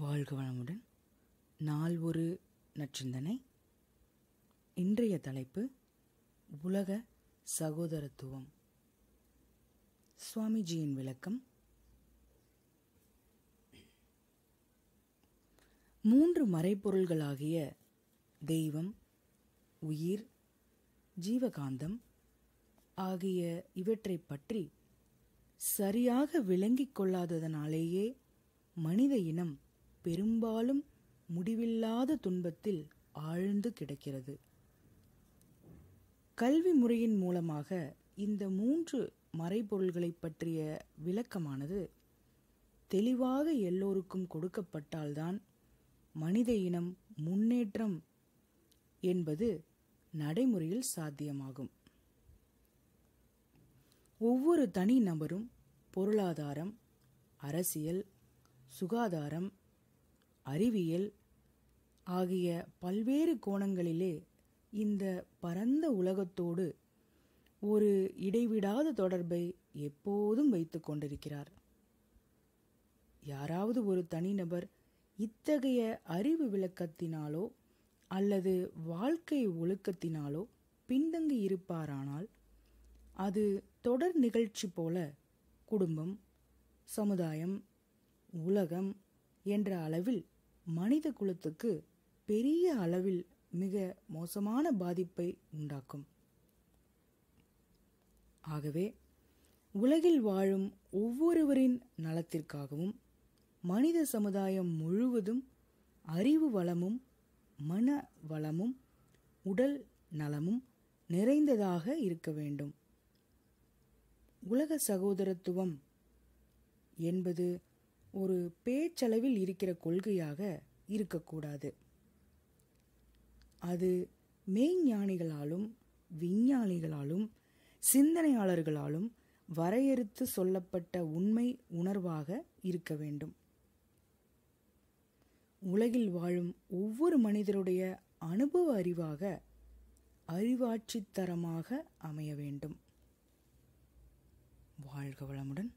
வாழ்க வளமுடன் நாள் ஒரு நச்சிந்தனை இன்றைய தலைப்பு உலக சகோதரத்துவம் சுவாமிஜியின் விளக்கம் மூன்று மறைப்பொருள்களாகிய தெய்வம் உயிர் ஜீவகாந்தம் ஆகிய இவற்றை பற்றி சரியாக விளங்கிக் கொள்ளாததனாலேயே மனித இனம் பெரும்பாலும் முடிவில்லாத துன்பத்தில் ஆழ்ந்து கிடக்கிறது கல்வி முறையின் மூலமாக இந்த மூன்று மறைபொருள்களை பற்றிய விளக்கமானது தெளிவாக எல்லோருக்கும் கொடுக்கப்பட்டால்தான் மனித இனம் முன்னேற்றம் என்பது நடைமுறையில் சாத்தியமாகும் ஒவ்வொரு தனி நபரும் பொருளாதாரம் அரசியல் சுகாதாரம் அறிவியல் ஆகிய பல்வேறு கோணங்களிலே இந்த பரந்த உலகத்தோடு ஒரு இடைவிடாத தொடர்பை எப்போதும் வைத்து கொண்டிருக்கிறார் யாராவது ஒரு தனிநபர் இத்தகைய அறிவு விளக்கத்தினாலோ அல்லது வாழ்க்கை ஒழுக்கத்தினாலோ பின்தங்கி இருப்பாரானால் அது தொடர் நிகழ்ச்சி போல குடும்பம் சமுதாயம் உலகம் என்ற அளவில் மனித குலத்துக்கு பெரிய அளவில் மிக மோசமான பாதிப்பை உண்டாக்கும் ஆகவே உலகில் வாழும் ஒவ்வொருவரின் நலத்திற்காகவும் மனித சமுதாயம் முழுவதும் அறிவு வளமும் மன வளமும் உடல் நலமும் நிறைந்ததாக இருக்க வேண்டும் உலக சகோதரத்துவம் என்பது ஒரு பேச்சளவில் இருக்கிற கொள்கையாக இருக்கக்கூடாது அது மெய்ஞானிகளாலும் விஞ்ஞானிகளாலும் சிந்தனையாளர்களாலும் வரையறுத்து சொல்லப்பட்ட உண்மை உணர்வாக இருக்க வேண்டும் உலகில் வாழும் ஒவ்வொரு மனிதருடைய அனுபவ அறிவாக அறிவாட்சித்தரமாக அமைய வேண்டும் வாழ்க வளமுடன்